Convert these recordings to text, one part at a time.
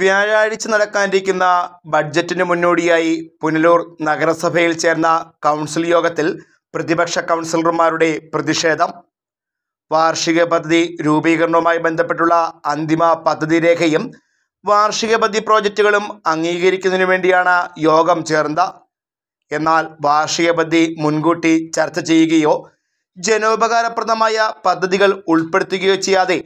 വ്യാഴാഴ്ച നടക്കാനിരിക്കുന്ന ബഡ്ജറ്റിന് മുന്നോടിയായി പുനലൂർ നഗരസഭയിൽ ചേർന്ന കൗൺസിൽ യോഗത്തിൽ പ്രതിപക്ഷ കൗൺസിലർമാരുടെ പ്രതിഷേധം വാർഷിക പദ്ധതി രൂപീകരണവുമായി ബന്ധപ്പെട്ടുള്ള അന്തിമ പദ്ധതി രേഖയും വാർഷിക പദ്ധതി പ്രോജക്റ്റുകളും അംഗീകരിക്കുന്നതിനു വേണ്ടിയാണ് യോഗം ചേർന്ന എന്നാൽ വാർഷിക പദ്ധതി മുൻകൂട്ടി ചർച്ച ചെയ്യുകയോ ജനോപകാരപ്രദമായ പദ്ധതികൾ ഉൾപ്പെടുത്തുകയോ ചെയ്യാതെ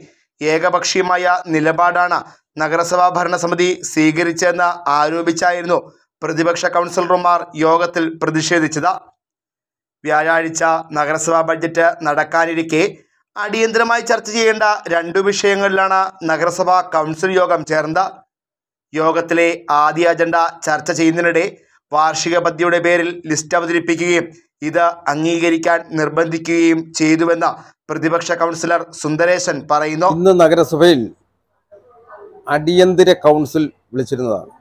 ഏകപക്ഷീയമായ നിലപാടാണ് നഗരസഭാ ഭരണസമിതി സ്വീകരിച്ചതെന്ന് ആരോപിച്ചായിരുന്നു പ്രതിപക്ഷ കൗൺസിലർമാർ യോഗത്തിൽ പ്രതിഷേധിച്ചത് വ്യാഴാഴ്ച നഗരസഭാ ബഡ്ജറ്റ് നടക്കാനിരിക്കെ അടിയന്തരമായി ചർച്ച ചെയ്യേണ്ട രണ്ടു വിഷയങ്ങളിലാണ് നഗരസഭാ കൗൺസിൽ യോഗം ചേർന്നത് യോഗത്തിലെ ആദ്യ അജണ്ട ചർച്ച ചെയ്യുന്നതിനിടെ വാർഷിക പദ്ധതിയുടെ പേരിൽ ലിസ്റ്റ് അവതരിപ്പിക്കുകയും ഇത് അംഗീകരിക്കാൻ നിർബന്ധിക്കുകയും ചെയ്തുവെന്ന് പ്രതിപക്ഷ കൗൺസിലർ സുന്ദരേശൻ പറയുന്നു ഇന്ന് നഗരസഭയിൽ അടിയന്തര കൗൺസിൽ വിളിച്ചിരുന്നതാണ്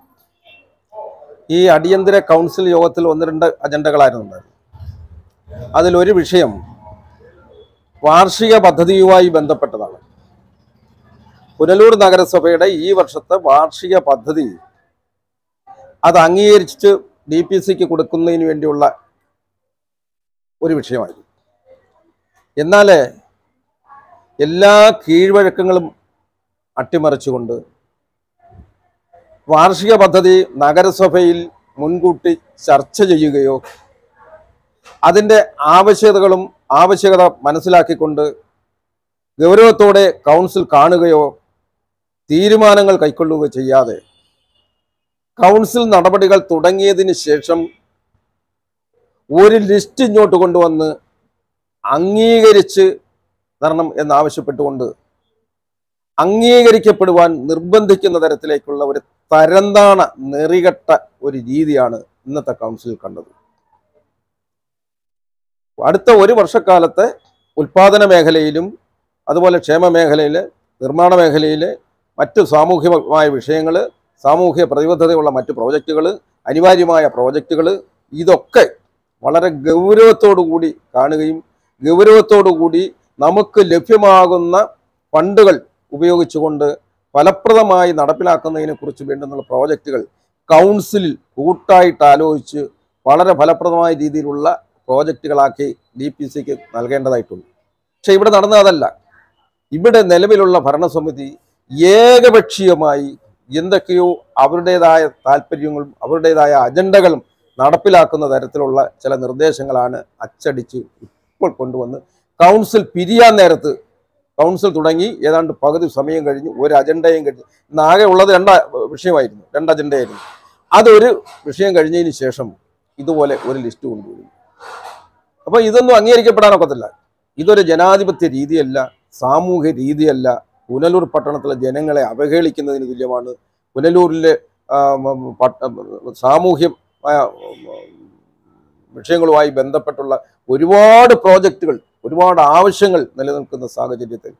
ഈ അടിയന്തര കൗൺസിൽ യോഗത്തിൽ ഒന്ന് രണ്ട് അജണ്ടകളായിരുന്നു അതിലൊരു വിഷയം വാർഷിക പദ്ധതിയുമായി ബന്ധപ്പെട്ടതാണ് പുനലൂർ നഗരസഭയുടെ ഈ വർഷത്തെ വാർഷിക പദ്ധതി അത് അംഗീകരിച്ചിട്ട് ഡി പി സിക്ക് കൊടുക്കുന്നതിന് വേണ്ടിയുള്ള ഒരു വിഷയമായിരുന്നു എന്നാൽ എല്ലാ കീഴ്വഴക്കങ്ങളും അട്ടിമറിച്ചുകൊണ്ട് വാർഷിക പദ്ധതി നഗരസഭയിൽ മുൻകൂട്ടി ചർച്ച ചെയ്യുകയോ അതിൻ്റെ ആവശ്യകതകളും ആവശ്യകത മനസ്സിലാക്കിക്കൊണ്ട് ഗൗരവത്തോടെ കൗൺസിൽ കാണുകയോ തീരുമാനങ്ങൾ കൈക്കൊള്ളുകയോ ചെയ്യാതെ കൗൺസിൽ നടപടികൾ തുടങ്ങിയതിന് ശേഷം ഒരു ലിസ്റ്റ് ഇങ്ങോട്ട് കൊണ്ടുവന്ന് അംഗീകരിച്ച് തരണം എന്നാവശ്യപ്പെട്ടുകൊണ്ട് അംഗീകരിക്കപ്പെടുവാൻ നിർബന്ധിക്കുന്ന തരത്തിലേക്കുള്ള ഒരു തരന്താണ നെറികെട്ട ഒരു രീതിയാണ് ഇന്നത്തെ കൗൺസിൽ കണ്ടത് അടുത്ത ഒരു വർഷക്കാലത്തെ ഉൽപാദന മേഖലയിലും അതുപോലെ ക്ഷേമ മേഖലയിൽ നിർമ്മാണ മേഖലയിലെ മറ്റു സാമൂഹികമായ വിഷയങ്ങൾ സാമൂഹ്യ പ്രതിബദ്ധതയുള്ള മറ്റ് പ്രോജക്റ്റുകൾ അനിവാര്യമായ പ്രോജക്റ്റുകൾ ഇതൊക്കെ വളരെ ഗൗരവത്തോടു കൂടി കാണുകയും ഗൗരവത്തോടു കൂടി നമുക്ക് ലഭ്യമാകുന്ന ഫണ്ടുകൾ ഉപയോഗിച്ചുകൊണ്ട് ഫലപ്രദമായി നടപ്പിലാക്കുന്നതിനെക്കുറിച്ച് വേണ്ടുന്ന പ്രോജക്റ്റുകൾ കൗൺസിലിൽ കൂട്ടായിട്ട് ആലോചിച്ച് വളരെ ഫലപ്രദമായ രീതിയിലുള്ള പ്രോജക്റ്റുകളാക്കി ഡി പി സിക്ക് നൽകേണ്ടതായിട്ടുണ്ട് പക്ഷെ ഇവിടെ നടന്നതല്ല ഇവിടെ നിലവിലുള്ള ഭരണസമിതി ഏകപക്ഷീയമായി എന്തൊക്കെയോ അവരുടേതായ താല്പര്യങ്ങളും അവരുടേതായ അജണ്ടകളും നടപ്പിലാക്കുന്ന തരത്തിലുള്ള ചില നിർദ്ദേശങ്ങളാണ് അച്ചടിച്ച് ഇപ്പോൾ കൊണ്ടുവന്ന് കൗൺസിൽ പിരിയാൻ നേരത്ത് കൗൺസിൽ തുടങ്ങി ഏതാണ്ട് പകുതി സമയം കഴിഞ്ഞ് ഒരു അജണ്ടയും കഴിഞ്ഞു ഇന്നാകെ ഉള്ളത് രണ്ട വിഷയമായിരുന്നു രണ്ട് അജണ്ടയായിരുന്നു അതൊരു വിഷയം കഴിഞ്ഞതിന് ശേഷം ഇതുപോലെ ഒരു ലിസ്റ്റ് കൊണ്ടുപോയി അപ്പോൾ ഇതൊന്നും അംഗീകരിക്കപ്പെടാനൊക്കത്തില്ല ഇതൊരു ജനാധിപത്യ രീതിയല്ല സാമൂഹ്യ രീതിയല്ല പുനലൂർ പട്ടണത്തിലെ ജനങ്ങളെ അവഹേളിക്കുന്നതിന് തുല്യമാണ് പുനലൂരിലെ സാമൂഹ്യ വിഷയങ്ങളുമായി ബന്ധപ്പെട്ടുള്ള ഒരുപാട് പ്രോജക്റ്റുകൾ ഒരുപാട് ആവശ്യങ്ങൾ നിലനിൽക്കുന്ന സാഹചര്യത്തിൽ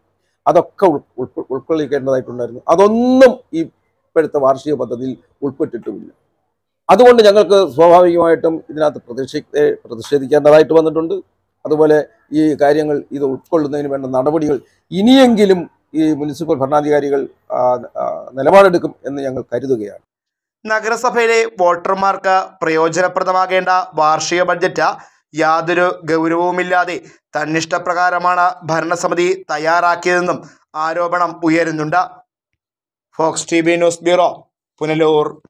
അതൊക്കെ ഉൾ ഉൾക്കൊള്ളിക്കേണ്ടതായിട്ടുണ്ടായിരുന്നു അതൊന്നും ഈ ഇപ്പോഴത്തെ വാർഷിക പദ്ധതിയിൽ ഉൾപ്പെട്ടിട്ടുമില്ല അതുകൊണ്ട് ഞങ്ങൾക്ക് സ്വാഭാവികമായിട്ടും ഇതിനകത്ത് പ്രതിഷേ പ്രതിഷേധിക്കേണ്ടതായിട്ട് വന്നിട്ടുണ്ട് അതുപോലെ ഈ കാര്യങ്ങൾ ഇത് ഉൾക്കൊള്ളുന്നതിന് വേണ്ട നടപടികൾ ഇനിയെങ്കിലും ഈ മുനിസിപ്പൽ ഭരണാധികാരികൾ നിലപാടെടുക്കും എന്ന് ഞങ്ങൾ കരുതുകയാണ് നഗരസഭയിലെ വോട്ടർമാർക്ക് പ്രയോജനപ്രദമാകേണ്ട വാർഷിക ബഡ്ജറ്റ് യാതൊരു ഗൗരവവുമില്ലാതെ തന്നിഷ്ടപ്രകാരമാണ് ഭരണസമിതി തയ്യാറാക്കിയതെന്നും ആരോപണം ഉയരുന്നുണ്ട് Fox T news bureau Punalur